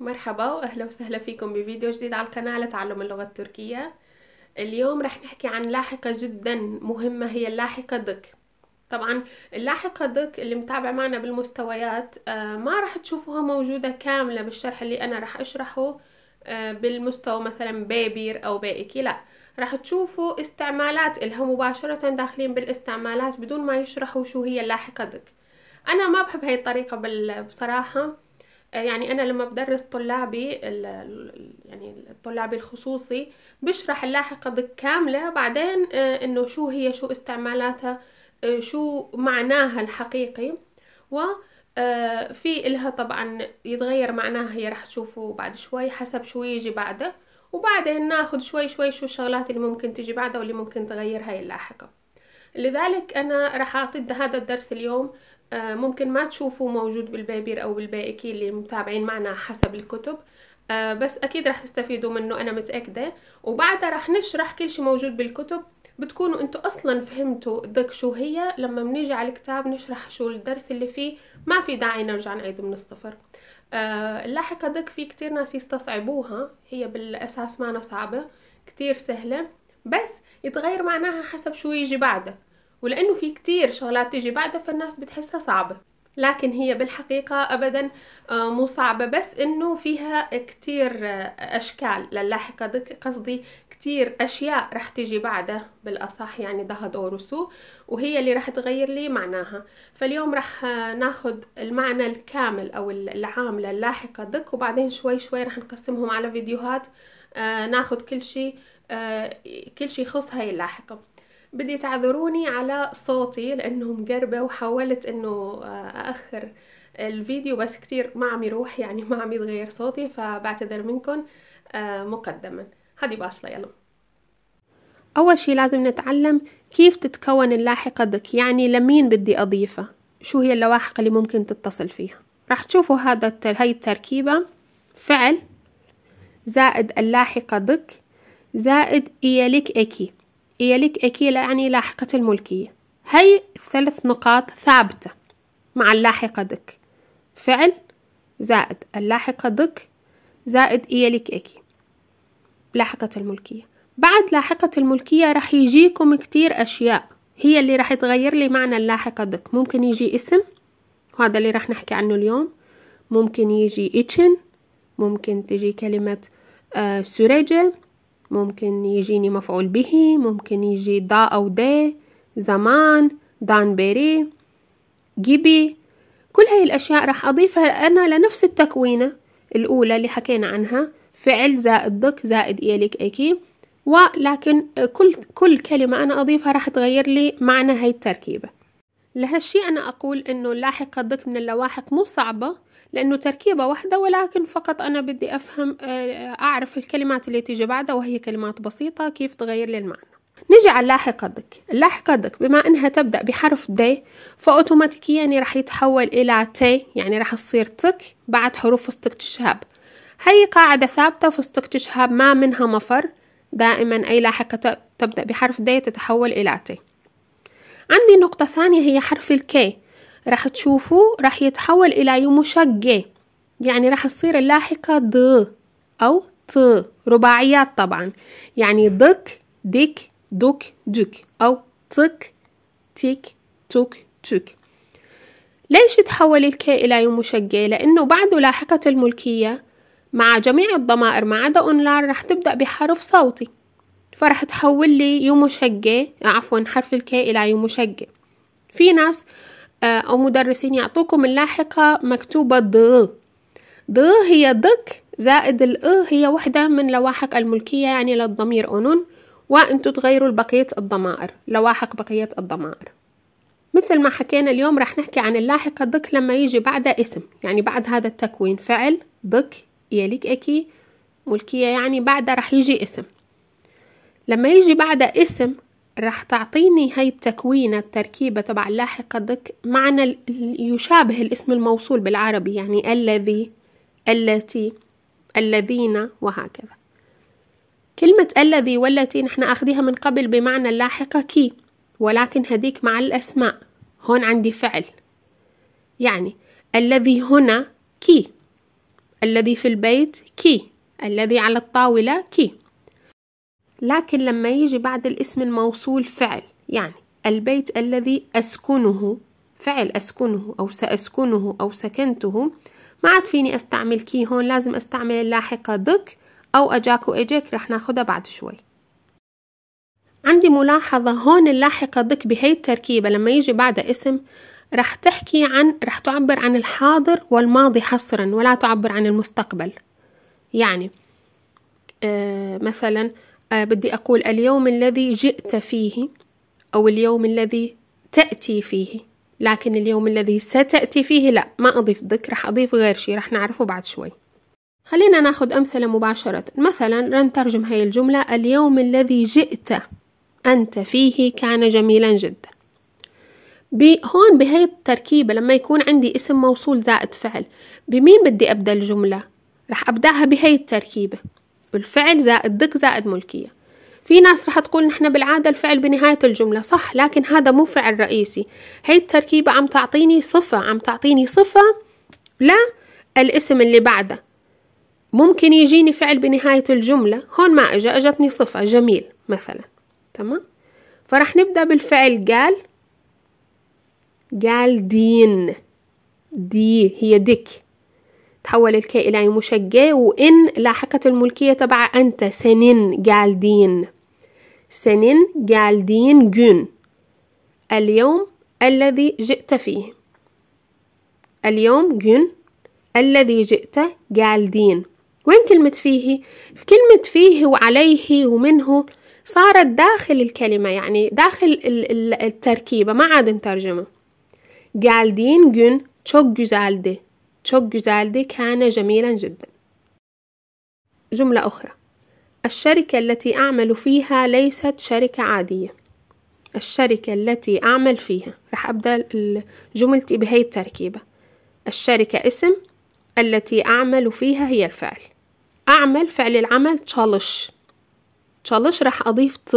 مرحبا واهلا وسهلا فيكم بفيديو جديد على القناة لتعلم اللغة التركية اليوم رح نحكي عن لاحقة جدا مهمة هي اللاحقة دك طبعا اللاحقة دك اللي متابع معنا بالمستويات آه، ما رح تشوفوها موجودة كاملة بالشرح اللي انا رح اشرحه آه، بالمستوى مثلا بيبير او بائكي لا رح تشوفوا استعمالات إلها مباشرة داخلين بالاستعمالات بدون ما يشرحوا شو هي اللاحقة دك أنا ما بحب هاي الطريقة بصراحة يعني انا لما بدرس طلابي يعني الطلابي الخصوصي بشرح اللاحقه ضد كامله بعدين آه، انه شو هي شو استعمالاتها آه، شو معناها الحقيقي و آه، في إلها طبعا يتغير معناها هي راح تشوفوا بعد شوي حسب شو يجي بعده وبعدين ناخد شوي شوي شو الشغلات اللي ممكن تجي بعدها واللي ممكن تغير هاي اللاحقة لذلك أنا راح أعطي هذا الدرس اليوم آه، ممكن ما تشوفوه موجود بالبابير او بالبائكي اللي متابعين معنا حسب الكتب آه، بس اكيد رح تستفيدوا منه انا متاكده وبعدها رح نشرح كل شيء موجود بالكتب بتكونوا انتوا اصلا فهمتوا الدك شو هي لما بنيجي على الكتاب نشرح شو الدرس اللي فيه ما في داعي نرجع نعيد من الصفر آه، اللاحقة دك في كتير ناس يستصعبوها هي بالاساس معنا صعبة كتير سهلة بس يتغير معناها حسب شو يجي بعدها ولأنه في كتير شغلات تيجي بعدها فالناس بتحسها صعبة لكن هي بالحقيقة أبدا آه، مو صعبة بس إنه فيها كتير آه، أشكال للاحقة قصدي كتير أشياء رح تيجي بعدها بالأصح يعني ضهد رسو وهي اللي رح تغير لي معناها فاليوم رح آه، ناخد المعنى الكامل أو العام للاحقة دك وبعدين شوي شوي رح نقسمهم على فيديوهات ناخد كل شيء كل شيء يخص هاي اللاحقة بدي تعذروني على صوتي لانه مقربه وحاولت انه آه، اخر الفيديو بس كتير ما عم يروح يعني ما عم يتغير صوتي فبعتذر منكم آه، مقدما هذه باشلة يلا أول شي لازم نتعلم كيف تتكون اللاحقة دك يعني لمين بدي أضيفها شو هي اللواحق اللي ممكن تتصل فيها راح تشوفوا هذا هاي التركيبة فعل زائد اللاحقة دك زائد إياليك إكي يليك أكيلة يعني لاحقة الملكية هي ثلاث نقاط ثابتة مع اللاحقة دك فعل زائد اللاحقة دك زائد إيليك إكي لاحقة الملكية بعد لاحقة الملكية رح يجيكم كتير أشياء هي اللي رح تغير لي معنى اللاحقة دك ممكن يجي اسم وهذا اللي رح نحكي عنه اليوم ممكن يجي إتشن ممكن تجي كلمة آه سوريجة ممكن يجيني مفعول به ممكن يجي دا أو دي زمان دان بيري جيبي كل هاي الأشياء راح أضيفها أنا لنفس التكوينة الأولى اللي حكينا عنها فعل زائد دك زائد إيليك أكي إيه ولكن كل كل كلمة أنا أضيفها راح تغير لي معنى هاي التركيبة لهالشي أنا أقول إنه اللاحقة دك من اللواحق مو صعبة لأنه تركيبة واحدة ولكن فقط أنا بدي أفهم آه، أعرف الكلمات اللي تيجي بعدها وهي كلمات بسيطة كيف تغير لي المعنى نجي على اللاحقة دك اللاحقة دك بما أنها تبدأ بحرف د فأوتوماتيكيا راح يتحول إلى ت يعني راح تصير تك بعد حروف فستق هي قاعدة ثابتة فستق استكتشهاب ما منها مفر دائما أي لاحقة تبدأ بحرف د تتحول إلى ت عندي نقطة ثانية هي حرف الكي راح تشوفوا راح يتحول إلى مشجع يعني راح تصير اللاحقة د أو ت رباعيات طبعا يعني دك ديك دوك دوك أو تك تيك توك توك ليش تحول الكي إلى مشجع؟ لأنه بعد لاحقة الملكية مع جميع الضمائر ما عدا أونلار راح تبدأ بحرف صوتي فرح تحول لي يو شجي عفوا حرف الكي إلى يو شجي في ناس آه، أو مدرسين يعطوكم اللاحقة مكتوبة ض ض هي ضك زائد الأ هي واحدة من لواحق الملكية يعني للضمير أنون وأنتوا تغيروا بقية الضمائر لواحق بقية الضمائر مثل ما حكينا اليوم راح نحكي عن اللاحقة ضك لما يجي بعدها اسم يعني بعد هذا التكوين فعل ضك يليك أكي ملكية يعني بعدها راح يجي اسم لما يجي بعدها اسم راح تعطيني هاي التكوينة التركيبة تبع اللاحقة دك معنى يشابه الاسم الموصول بالعربي يعني الذي التي الذين وهكذا كلمة الذي والتي نحن أخذها من قبل بمعنى اللاحقة كي ولكن هديك مع الأسماء هون عندي فعل يعني الذي هنا كي الذي في البيت كي الذي على الطاولة كي لكن لما يجي بعد الاسم الموصول فعل يعني البيت الذي أسكنه فعل أسكنه أو سأسكنه أو سكنته ما عاد فيني أستعمل كي هون لازم أستعمل اللاحقة دك أو أجاك وإجيك رح ناخدها بعد شوي عندي ملاحظة هون اللاحقة دك بهي التركيبة لما يجي بعد اسم رح تحكي عن رح تعبر عن الحاضر والماضي حصرا ولا تعبر عن المستقبل يعني آه مثلا آه بدي أقول اليوم الذي جئت فيه أو اليوم الذي تأتي فيه لكن اليوم الذي ستأتي فيه لا ما أضيف ذك رح أضيف غير شي رح نعرفه بعد شوي خلينا ناخذ أمثلة مباشرة مثلا نترجم هاي الجملة اليوم الذي جئت أنت فيه كان جميلا جدا هون بهي التركيبة لما يكون عندي اسم موصول زائد فعل بمين بدي أبدأ الجملة؟ رح أبدأها بهي التركيبة الفعل زائد ضق زائد ملكية في ناس راح تقول نحن بالعادة الفعل بنهاية الجملة صح لكن هذا مو فعل رئيسي هي التركيبة عم تعطيني صفة عم تعطيني صفة لا الاسم اللي بعده ممكن يجيني فعل بنهاية الجملة هون ما أجا اجتني صفة جميل مثلا تمام فرح نبدأ بالفعل قال قال دين دي هي دك تحول الكي إلى مشجع وإن لاحقت الملكية تبع أنت سنين جالدين سنين جالدين جون اليوم الذي جئت فيه اليوم جون الذي جئت جالدين وين كلمة فيه؟ كلمة فيه وعليه ومنه صارت داخل الكلمة يعني داخل التركيبة ما عاد نترجمة جالدين جون تشوك جزالدي جزال دي كان جميلا جدا. جملة أخرى. الشركة التي أعمل فيها ليست شركة عادية. الشركة التي أعمل فيها راح أبدأ جملتي بهي التركيبة الشركة اسم التي أعمل فيها هي الفعل أعمل فعل العمل تشالش تشالش راح أضيف ت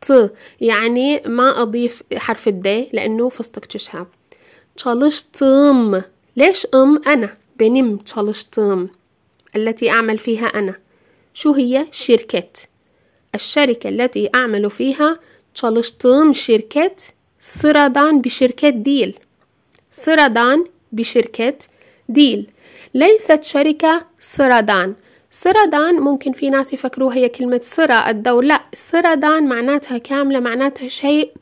ت يعني ما أضيف حرف الد لأنه فستك تشهاب تم ليش أم أنا بنم تشالشتم التي أعمل فيها أنا شو هي شركة الشركة التي أعمل فيها تشالشتم شركة سرادان بشركة ديل سرادان بشركة ديل ليست شركة سرادان سرادان ممكن في ناس يفكروها هي كلمة سرا الدولة لا سرادان معناتها كاملة معناتها شيء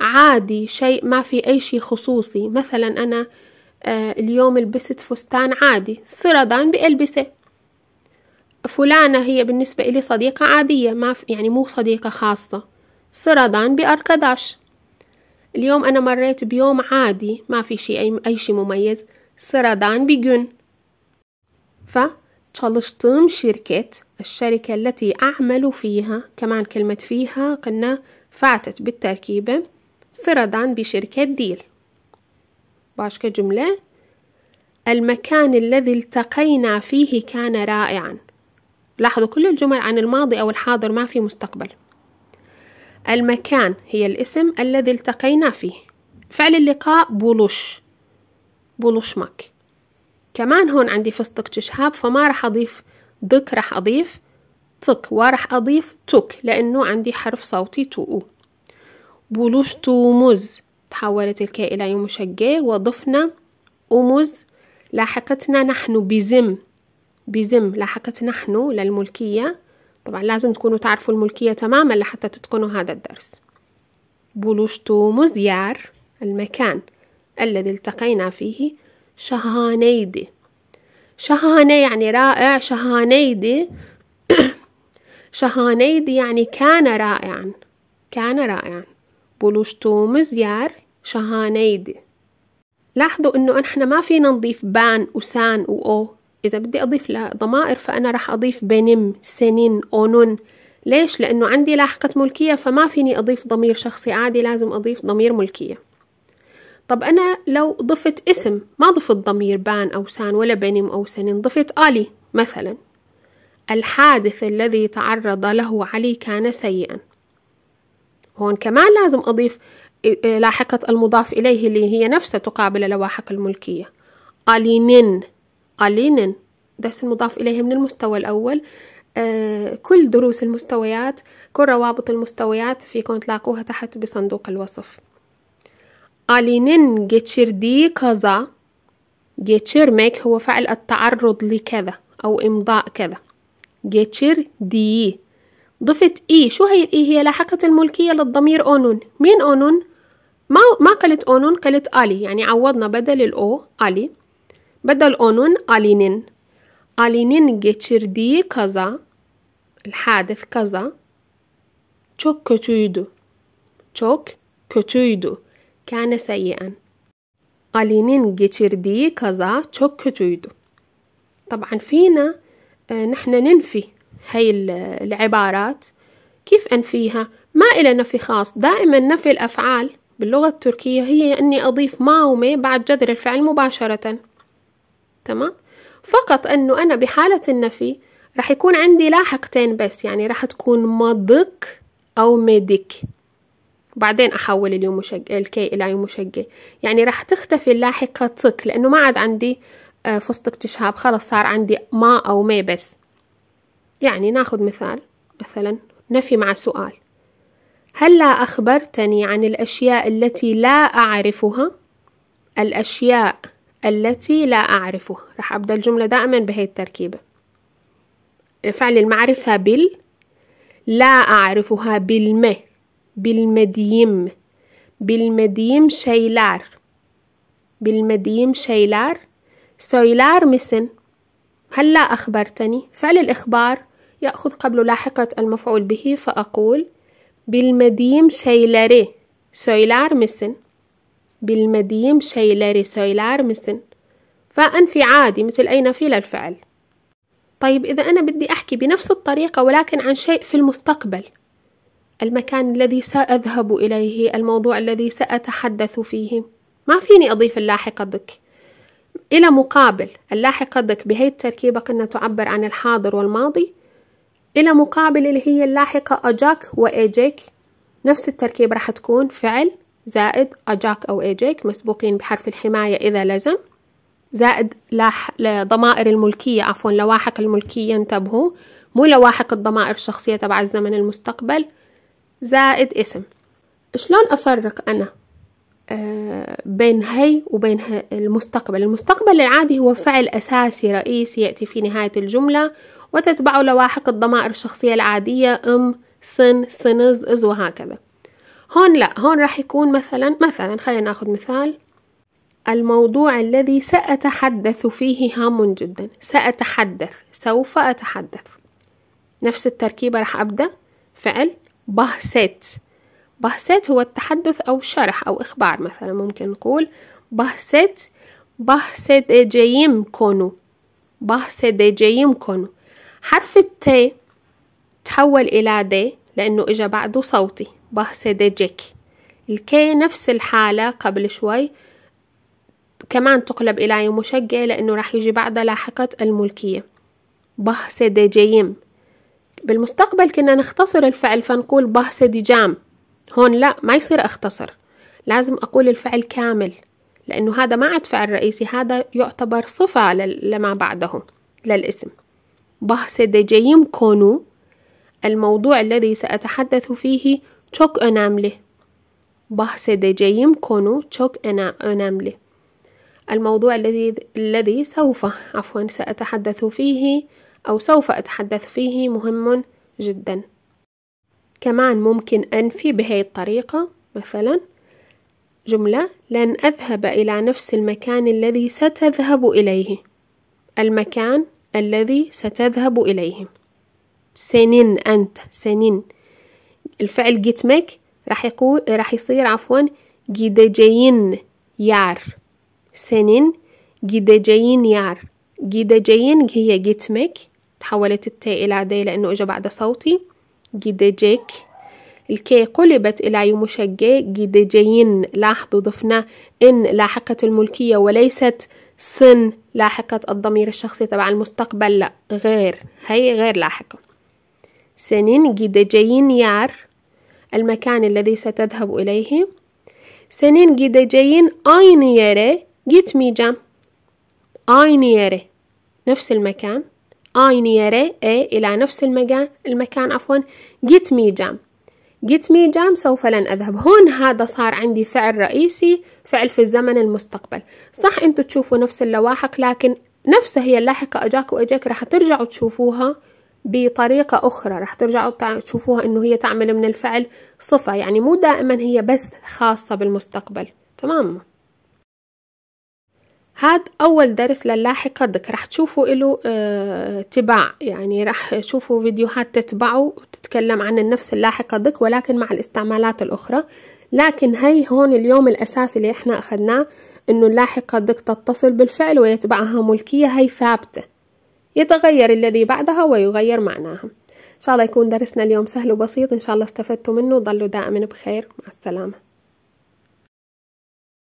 عادي شيء ما في أي شيء خصوصي مثلا أنا آه، اليوم لبست فستان عادي سرطان بألبسه فلانة هي بالنسبة إلي صديقة عادية ما يعني مو صديقة خاصة سرطان بأركداش اليوم أنا مريت بيوم عادي ما في شيء أي شيء مميز سردان بجن ف تشالشتم شركة الشركة التي أعمل فيها كمان كلمة فيها قلنا فاتت بالتركيبة سردان بشركة ديل باشكا جملة المكان الذي التقينا فيه كان رائعا لاحظوا كل الجمل عن الماضي أو الحاضر ما في مستقبل المكان هي الاسم الذي التقينا فيه فعل اللقاء بولوش مك كمان هون عندي فستق تشهاب فما راح أضيف ضك راح أضيف تك وراح أضيف تك لأنه عندي حرف صوتي تو بولوش مز تحولت الكاء إلى يوم الجاء وضفنا أمز لاحقتنا نحن بزم بزم لاحقت نحن للملكية طبعا لازم تكونوا تعرفوا الملكية تماما لحتى تتقنوا هذا الدرس بولوشتو مزيار المكان الذي التقينا فيه شهانيدي شهاني يعني رائع شهانيدي شهانيدي يعني كان رائعا كان رائعا بلوشتومز يار شهانيد لاحظوا انه احنا ما فينا نضيف بان وسان واو اذا بدي اضيف لضمائر فانا راح اضيف بنم سنين اونون ليش لانه عندي لاحقة ملكية فما فيني اضيف ضمير شخصي عادي لازم اضيف ضمير ملكية طب انا لو ضفت اسم ما ضفت ضمير بان او سان ولا بنم او سنين ضفت الي مثلا الحادث الذي تعرض له علي كان سيئا هون كمان لازم أضيف لاحقة المضاف إليه اللي هي نفسها تقابل لواحق الملكية ألينين ألينين درس المضاف إليه من المستوى الأول آه، كل دروس المستويات كل روابط المستويات فيكم تلاقوها تحت بصندوق الوصف جيتشير دي كذا ميك هو فعل التعرض لكذا أو إمضاء كذا جيتشير دي ضفت إي e. شو هي الإي e؟ هي لاحقة الملكية للضمير أونون مين أونون؟ ما ما قالت أونون قالت آلي يعني عوضنا بدل الأو آلي بدل أونون آلينين آلينين جيتشردي كزا الحادث كزا çok kötüydü çok kötüydü كان سيئا Ali'nin geçirdiği kaza çok kötüydü. طبعا فينا آه، نحن ننفي هاي العبارات كيف أنفيها؟ ما إلى نفي خاص دائما نفي الأفعال باللغة التركية هي أني أضيف ما وما بعد جذر الفعل مباشرة تمام؟ فقط أنه أنا بحالة النفي راح يكون عندي لاحقتين بس يعني راح تكون مضك أو ميدك بعدين أحول اليوم مشجع الكي إلى يوم مشجع يعني راح تختفي اللاحقة تك لأنه ما عاد عندي آه، فستق تشهاب خلص صار عندي ما أو ما بس يعني ناخذ مثال مثلا نفي مع سؤال هلا أخبرتني عن الأشياء التي لا أعرفها الأشياء التي لا أعرفها رح أبدأ الجملة دائما بهي التركيبة فعل المعرفة بال لا أعرفها بالم بالمديم بالمديم شيلار بالمديم شيلار سويلار مسن هلا أخبرتني فعل الإخبار يأخذ قبل لاحقة المفعول به فأقول بالمديم شيلري سويلار مسن بالمديم شيلري سويلار مسن فأنفي عادي مثل أي نفي للفعل طيب إذا أنا بدي أحكي بنفس الطريقة ولكن عن شيء في المستقبل المكان الذي سأذهب إليه الموضوع الذي سأتحدث فيه ما فيني أضيف اللاحقة ذكي إلى مقابل اللاحق قصدك بهي التركيبة كنا تعبر عن الحاضر والماضي إلى مقابل اللي هي اللاحقة أجاك وإيجيك نفس التركيب راح تكون فعل زائد أجاك أو إيجيك مسبوقين بحرف الحماية إذا لزم زائد لاح ضمائر الملكية عفوا لواحق الملكية انتبهوا مو لواحق الضمائر الشخصية تبع الزمن المستقبل زائد اسم شلون أفرق أنا بين هي وبين هي المستقبل المستقبل العادي هو فعل أساسي رئيسي يأتي في نهاية الجملة وتتبعه لواحق الضمائر الشخصية العادية أم سن سنز إز وهكذا هون لا هون راح يكون مثلا مثلا خلينا ناخد مثال الموضوع الذي سأتحدث فيه هام جدا سأتحدث سوف أتحدث نفس التركيبة راح أبدأ فعل بحثت بهسات هو التحدث أو شرح أو إخبار مثلا ممكن نقول بهسات بهسات جيم كونو بهسات جيم كونو حرف الت تحول إلى د لأنه إجا بعده صوتي بهسات جيك الكي نفس الحالة قبل شوي كمان تقلب إلى مشجع لأنه راح يجي بعدها لاحقة الملكية بهسة جيم بالمستقبل كنا نختصر الفعل فنقول بهسة جام هون لا ما يصير أختصر لازم أقول الفعل كامل لأنه هذا ما عاد فعل رئيسي هذا يعتبر صفة لما بعده للاسم دجيم كونو الموضوع الذي سأتحدث فيه انامله بحث دجيم كونو تشوك انامله الموضوع الذي الذي سوف عفوا سأتحدث فيه أو سوف أتحدث فيه مهم جدا كمان ممكن أنفي بهاي الطريقة مثلا جملة لن أذهب إلى نفس المكان الذي ستذهب إليه المكان الذي ستذهب إليه سنين أنت سنين الفعل جيتمك راح يقول راح يصير عفوا جيدجين يار سنين جيدجين يار جيدجين هي جيتمك تحولت التاء إلى دي لأنه إجا بعد صوتي جيديجيك الكي قلبت إلى يمشجي جيديجين لاحظوا ضفنا إن لاحقة الملكية وليست سن لاحقة الضمير الشخصي تبع المستقبل لا غير هي غير لاحقة سنين جيديجين يار المكان الذي ستذهب إليه سنين جيديجين أين يري جيت ميجام أين يري نفس المكان يري إيه إلى نفس المكان المكان عفوا جيت مي جام جيت مي جام سوف لن أذهب هون هذا صار عندي فعل رئيسي فعل في الزمن المستقبل صح أنتوا تشوفوا نفس اللواحق لكن نفسها هي اللاحقة أجاك وأجاك راح ترجعوا تشوفوها بطريقة أخرى راح ترجعوا تشوفوها أنه هي تعمل من الفعل صفة يعني مو دائما هي بس خاصة بالمستقبل تمام هاد اول درس للاحقه دك راح تشوفوا له اه تباع يعني راح تشوفوا فيديوهات تتبعوا تتكلم عن النفس اللاحقه دك ولكن مع الاستعمالات الاخرى لكن هي هون اليوم الاساسي اللي احنا اخذناه انه اللاحقه دك تتصل بالفعل ويتبعها ملكيه هي ثابته يتغير الذي بعدها ويغير معناها ان شاء الله يكون درسنا اليوم سهل وبسيط ان شاء الله استفدتوا منه ضلوا دائما بخير مع السلامه